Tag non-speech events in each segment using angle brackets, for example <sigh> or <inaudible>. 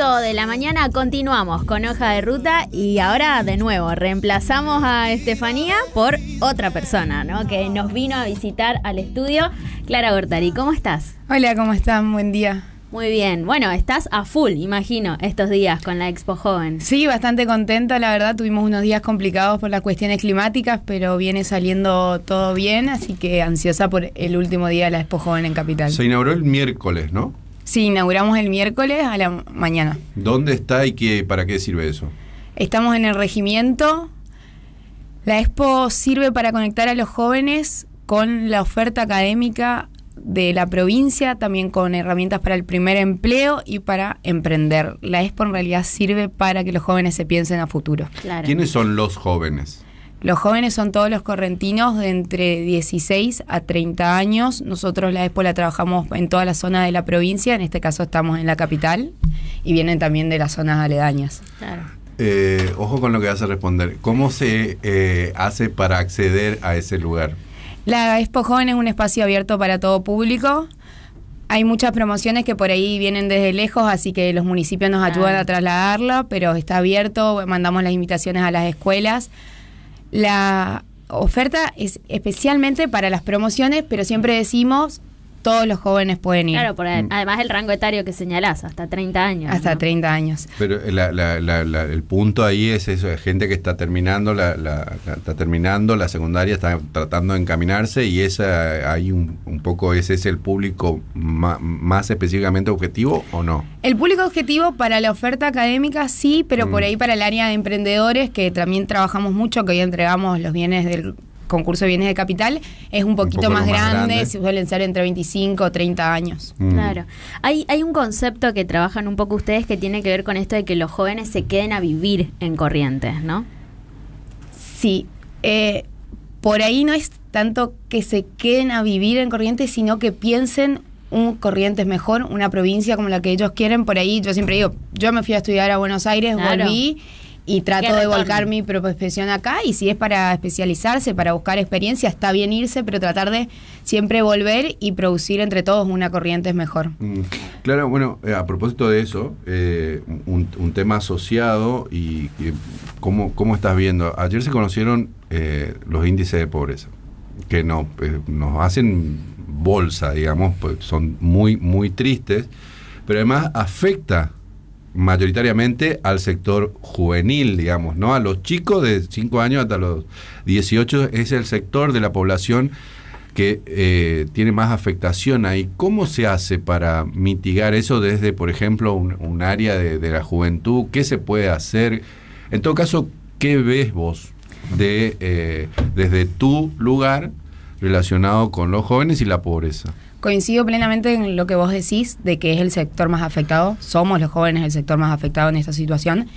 de la mañana continuamos con hoja de ruta y ahora de nuevo reemplazamos a Estefanía por otra persona, ¿no? Que nos vino a visitar al estudio. Clara Gortari, ¿cómo estás? Hola, ¿cómo están? Buen día. Muy bien, bueno, estás a full, imagino, estos días con la Expo Joven. Sí, bastante contenta, la verdad, tuvimos unos días complicados por las cuestiones climáticas, pero viene saliendo todo bien, así que ansiosa por el último día de la Expo Joven en Capital. Se inauguró el miércoles, ¿no? Sí, inauguramos el miércoles a la mañana. ¿Dónde está y qué, para qué sirve eso? Estamos en el regimiento. La expo sirve para conectar a los jóvenes con la oferta académica de la provincia, también con herramientas para el primer empleo y para emprender. La expo en realidad sirve para que los jóvenes se piensen a futuro. ¿Quiénes son los jóvenes? Los jóvenes son todos los correntinos de entre 16 a 30 años. Nosotros la Expo la trabajamos en toda la zona de la provincia, en este caso estamos en la capital y vienen también de las zonas aledañas. Eh, ojo con lo que vas a responder. ¿Cómo se eh, hace para acceder a ese lugar? La Expo Joven es un espacio abierto para todo público. Hay muchas promociones que por ahí vienen desde lejos, así que los municipios nos ayudan a trasladarla, pero está abierto, mandamos las invitaciones a las escuelas la oferta es especialmente para las promociones, pero siempre decimos todos los jóvenes pueden ir. Claro, por, mm. además el rango etario que señalás, hasta 30 años. Hasta 30 años. Pero el punto ahí es eso, gente que está terminando la, está terminando la secundaria, está tratando de encaminarse y esa hay un, un poco, ese es el público más específicamente objetivo o no? El público objetivo para la oferta académica sí, pero por mm. ahí para el área de emprendedores que también trabajamos mucho, que hoy entregamos los bienes del concurso de bienes de capital es un poquito más, grande, grande. suelen ser entre 25 o 30 años. Mm. Claro. Hay, hay un concepto que trabajan un poco ustedes que tiene que ver con esto de que los jóvenes se queden a vivir en Corrientes, ¿no? Sí. Eh, por ahí no es tanto que se queden a vivir en Corrientes, sino que piensen un Corrientes mejor, una provincia como la que ellos quieren. Por ahí yo siempre digo, yo me fui a estudiar a Buenos Aires, volví y trato de volcar mi profesión acá y si es para especializarse, para buscar experiencia, está bien irse, pero tratar de siempre volver y producir entre todos una corriente es mejor. Mm. claro, bueno, eh, a propósito de eso, eh, un, tema asociado y, ¿cómo, estás viendo? Ayer se conocieron eh, los índices de pobreza, que no, nos hacen bolsa, digamos, pues son muy, muy tristes, pero además afecta mayoritariamente al sector juvenil, digamos, ¿no? A los chicos de 5 años hasta los 18 es el sector de la población que eh, tiene más afectación ahí. ¿Cómo se hace para mitigar eso desde, por ejemplo, un, área de, la juventud? ¿Qué se puede hacer? En todo caso, ¿qué ves vos de, eh, desde tu lugar relacionado con los jóvenes y la pobreza? Coincido plenamente en lo que vos decís de que es el sector más afectado, somos los jóvenes el sector más afectado en esta situación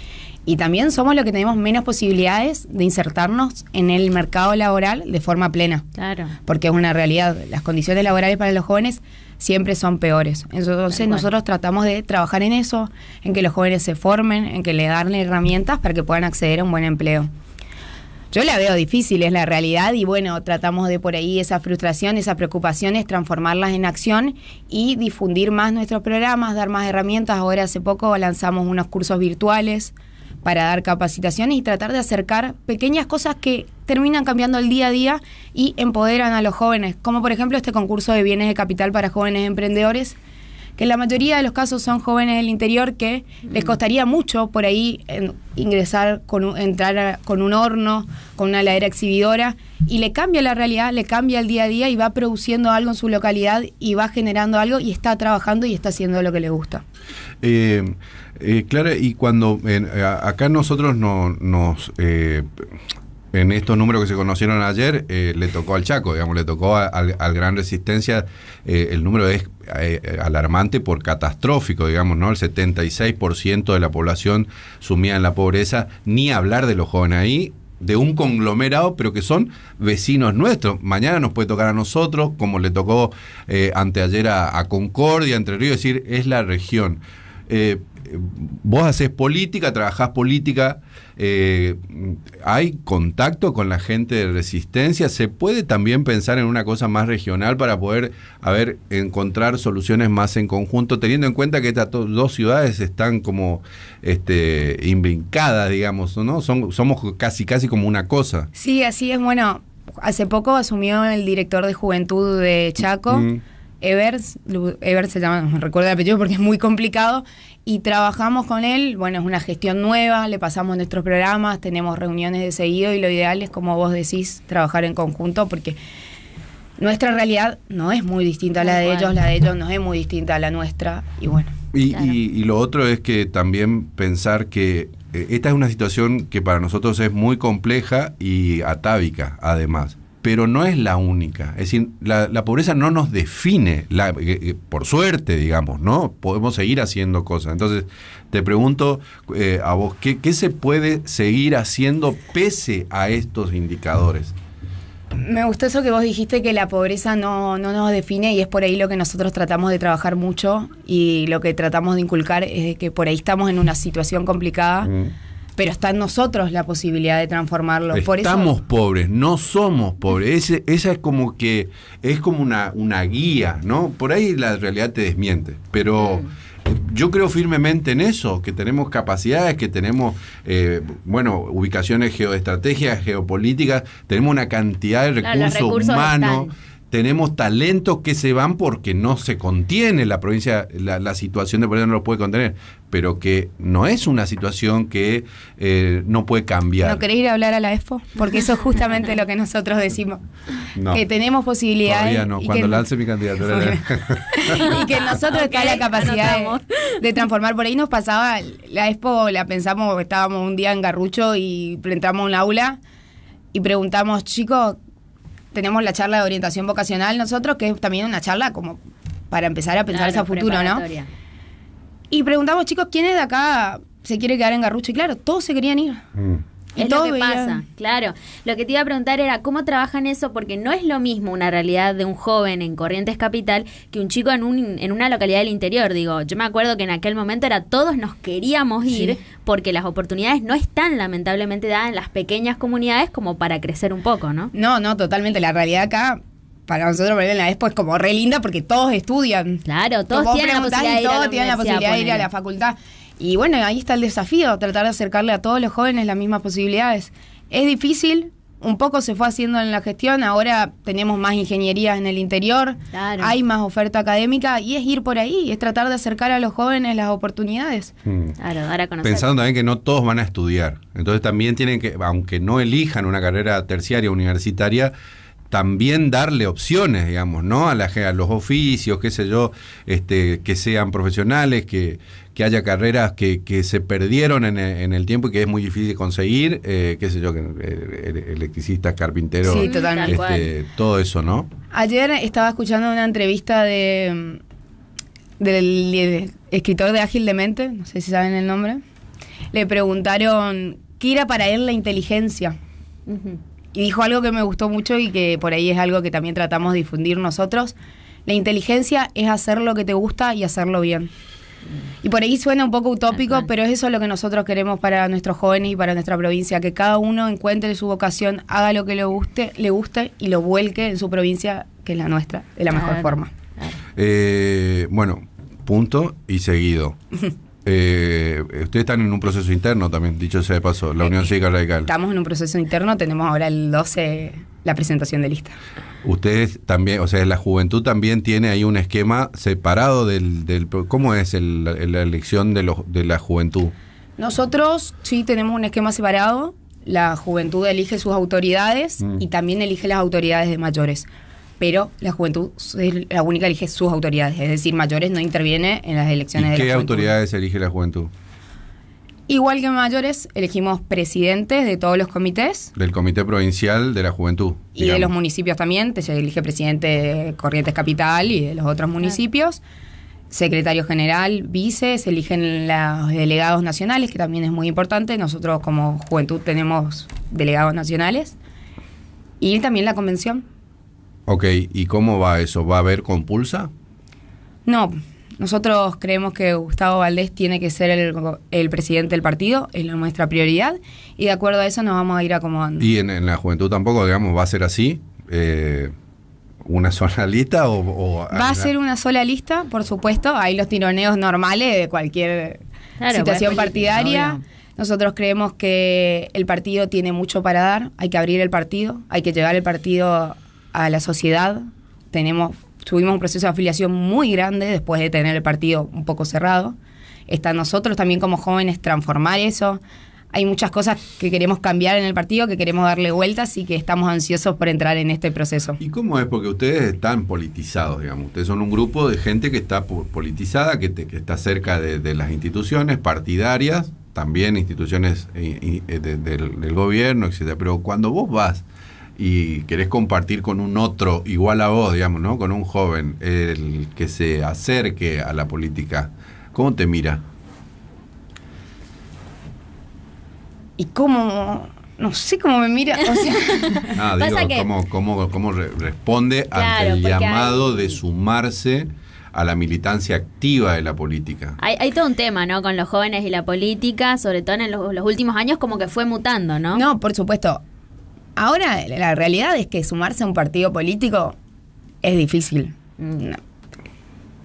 y también somos los que tenemos menos posibilidades de insertarnos en el mercado laboral de forma plena. Claro. Porque es una realidad, las condiciones laborales para los jóvenes siempre son peores. Entonces nosotros tratamos de trabajar en eso, en que los jóvenes se formen, en que le den herramientas para que puedan acceder a un buen empleo. Yo la veo difícil, es la realidad, y bueno, tratamos de por ahí esa frustración, esas preocupaciones, transformarlas en acción y difundir más nuestros programas, dar más herramientas. Ahora hace poco lanzamos unos cursos virtuales para dar capacitaciones y tratar de acercar pequeñas cosas que terminan cambiando el día a día y empoderan a los jóvenes, como por ejemplo este concurso de bienes de capital para jóvenes emprendedores, que la mayoría de los casos son jóvenes del interior que les mm. costaría mucho por ahí ingresar, con entrar con un horno, con una ladera exhibidora, y le cambia la realidad, le cambia el día a día y va produciendo algo en su localidad y va generando algo y está trabajando y está haciendo lo que le gusta. Eh, eh, Clara, y cuando acá nosotros no, nos eh, en estos números que se conocieron ayer, eh, le tocó al Chaco, digamos, le tocó al, Gran Resistencia. Eh, el número es eh, alarmante por catastrófico, digamos, ¿no? El 76% de la población sumía en la pobreza, ni hablar de los jóvenes ahí de un conglomerado, pero que son vecinos nuestros. Mañana nos puede tocar a nosotros, como le tocó anteayer a, a Concordia, Entre Ríos, es decir, es la región. Eh, vos haces política, trabajás política, eh, hay contacto con la gente de resistencia, se puede también pensar en una cosa más regional para poder encontrar soluciones más en conjunto, teniendo en cuenta que estas dos ciudades están como este, digamos, ¿no? Son, somos casi, casi como una cosa. Sí, así es. Bueno, hace poco asumió el director de juventud de Chaco. Mm. Evers, Evers se llama, no recuerdo el apellido porque es muy complicado, y trabajamos con él, bueno, es una gestión nueva, le pasamos nuestros programas, tenemos reuniones de seguido y lo ideal es, como vos decís, trabajar en conjunto porque nuestra realidad no es muy distinta a la de ellos, la de ellos no es muy distinta a la nuestra y bueno. Y, lo otro es que también pensar que eh, esta es una situación que para nosotros es muy compleja y atávica además pero no es la única. Es decir, la, pobreza no nos define, la, eh, eh, por suerte, digamos, ¿no? Podemos seguir haciendo cosas. Entonces, te pregunto eh, a vos, ¿qué, se puede seguir haciendo pese a estos indicadores? Me gustó eso que vos dijiste que la pobreza no, no nos define y es por ahí lo que nosotros tratamos de trabajar mucho y lo que tratamos de inculcar es que por ahí estamos en una situación complicada. Mm pero está en nosotros la posibilidad de transformarlo. Estamos pobres, no somos pobres. Ese, esa es como que es como una, una guía, ¿no? Por ahí la realidad te desmiente, pero yo creo firmemente en eso, que tenemos capacidades, que tenemos, eh, bueno, ubicaciones geoestrategias, geopolíticas, tenemos una cantidad de recursos, humanos tenemos talentos que se van porque no se contiene la provincia, la, situación de provincia no lo puede contener, pero que no es una situación que eh, no puede cambiar. ¿No querés ir a hablar a la Expo? Porque eso es justamente lo que nosotros decimos. que tenemos posibilidades. No. cuando lance mi candidatura. <laughs> y que <laughs> nosotros okay, la capacidad de, transformar. Por ahí nos pasaba, la Expo la pensamos, estábamos un día en Garrucho y entramos a un aula y preguntamos, chicos, tenemos la charla de orientación vocacional nosotros, que es también una charla como para empezar a pensar ese futuro, ¿no? Y preguntamos, chicos, ¿quiénes de acá se quiere quedar en Garrucho? Y claro, todos se querían ir. Mm. Es lo que pasa, claro. Lo que te iba a preguntar era cómo trabajan eso, porque no es lo mismo una realidad de un joven en Corrientes Capital que un chico en, un, en una localidad del interior. Digo, yo me acuerdo que en aquel momento era todos nos queríamos ir porque las oportunidades no están lamentablemente dadas en las pequeñas comunidades como para crecer un poco, ¿no? No, no, totalmente. La realidad acá para nosotros en la es pues, como re linda porque todos estudian. Claro, todos tienen tienen la posibilidad de ir a la facultad. Y bueno, ahí está el desafío, tratar de acercarle a todos los jóvenes las mismas posibilidades. Es difícil, un poco se fue haciendo en la gestión, ahora tenemos más ingeniería en el interior, hay más oferta académica y es ir por ahí, es tratar de acercar a los jóvenes las oportunidades. Hmm. Claro, dar a conocer. Pensando también que no todos van a estudiar, entonces también tienen que, aunque no elijan una carrera terciaria universitaria, también darle opciones, digamos, ¿no? A, la, los oficios, qué sé yo, este, que sean profesionales, que, haya carreras que, se perdieron en el, tiempo y que es muy difícil conseguir, eh, qué sé yo, eh, electricistas, carpinteros, este, todo eso, ¿no? Ayer estaba escuchando una entrevista de del, escritor de Ágil de Mente, no sé si saben el nombre, le preguntaron qué era para él la inteligencia y dijo algo que me gustó mucho y que por ahí es algo que también tratamos de difundir nosotros. La inteligencia es hacer lo que te gusta y hacerlo bien. Y por ahí suena un poco utópico, pero es eso lo que nosotros queremos para nuestros jóvenes y para nuestra provincia, que cada uno encuentre su vocación, haga lo que le guste, le guste y lo vuelque en su provincia, que es la nuestra, de la mejor forma. Eh, bueno, punto y seguido. <laughs> Eh, ustedes están en un proceso interno también, dicho sea de paso, la Unión eh, Cívica Radical. Estamos en un proceso interno, tenemos ahora el 12 la presentación de lista. Ustedes también, o sea, la juventud también tiene ahí un esquema separado del... ¿Cómo es la elección de, la juventud? Nosotros sí tenemos un esquema separado, la juventud elige sus autoridades mm. y también elige las autoridades de mayores pero la juventud es la única que elige sus autoridades, es decir, mayores no interviene en las elecciones de la ¿Qué autoridades elige la juventud? Igual que mayores, elegimos presidentes de todos los comités. Del Comité Provincial de la Juventud. Y de los municipios también, se elige presidente de Corrientes Capital y de los otros municipios. Secretario general, vice, se eligen los delegados nacionales, que también es muy importante. Nosotros como juventud tenemos delegados nacionales. Y también la convención, Ok, ¿y cómo va eso? ¿Va a haber compulsa? No, nosotros creemos que Gustavo Valdés tiene que ser el, presidente del partido, es nuestra prioridad, y de acuerdo a eso nos vamos a ir acomodando. ¿Y en, la juventud tampoco, digamos, va a ser así? Eh, ¿Una <laughs> sola lista o...? va a ser una sola lista, por supuesto, hay los tironeos normales de cualquier pues, situación partidaria. Nosotros creemos que el partido tiene mucho para dar, hay que abrir el partido, hay que llevar el partido a la sociedad. Tenemos, tuvimos un proceso de afiliación muy grande después de tener el partido un poco cerrado. Está nosotros también como jóvenes transformar eso. Hay muchas cosas que queremos cambiar en el partido, que queremos darle vueltas y que estamos ansiosos por entrar en este proceso. ¿Y cómo es? Porque ustedes están politizados, digamos. Ustedes son un grupo de gente que está politizada, que, está cerca de, las instituciones partidarias, también instituciones eh, eh, del, del gobierno, etcétera. Pero cuando vos vas y querés compartir con un otro igual a vos, digamos, ¿no? Con un joven, el que se acerque a la política, ¿cómo te mira? ¿Y cómo? No sé cómo me mira. cómo, responde ante el llamado de sumarse a la militancia activa de la política. Hay, todo un tema, ¿no? Con los jóvenes y la política, sobre todo en los últimos años, como que fue mutando, ¿no? No, por supuesto Ahora, la realidad es que sumarse a un partido político es difícil.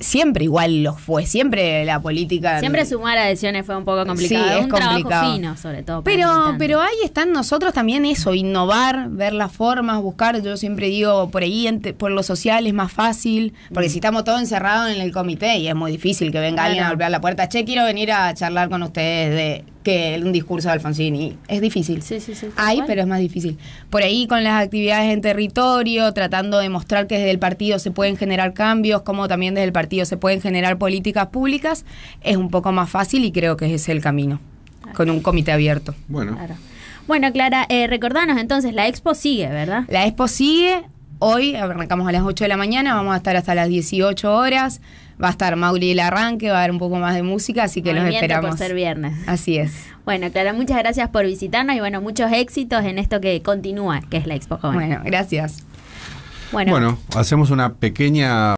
Siempre igual lo fue, siempre la política. Siempre sumar adhesiones fue un poco complicado. Sí, es un complicado. fino, sobre todo. Pero, pero ahí están nosotros también eso, innovar, ver las formas, buscar. Yo siempre digo, por ahí, por lo social es más fácil, porque mm. si estamos todos encerrados en el comité y es muy difícil que venga alguien a golpear la puerta, che, quiero venir a charlar con ustedes de que un discurso de y Es difícil. Sí, sí, sí. Hay, pero es más difícil. Por ahí con las actividades en territorio, tratando de mostrar que desde el partido se pueden generar cambios, como también desde el partido se pueden generar políticas públicas, es un poco más fácil y creo que ese es el camino, ah, con un comité abierto. Bueno. Bueno, Clara, eh, recordanos entonces, la expo sigue, ¿verdad? La expo sigue, Hoy arrancamos a las 8 de la mañana, vamos a estar hasta las 18 horas. Va a estar Mauli el arranque, va a haber un poco más de música, así que los esperamos. por ser viernes. Así es. Bueno, Clara, muchas gracias por visitarnos y bueno, muchos éxitos en esto que continúa, que es la Expo Joven. Bueno, gracias. bueno hacemos una pequeña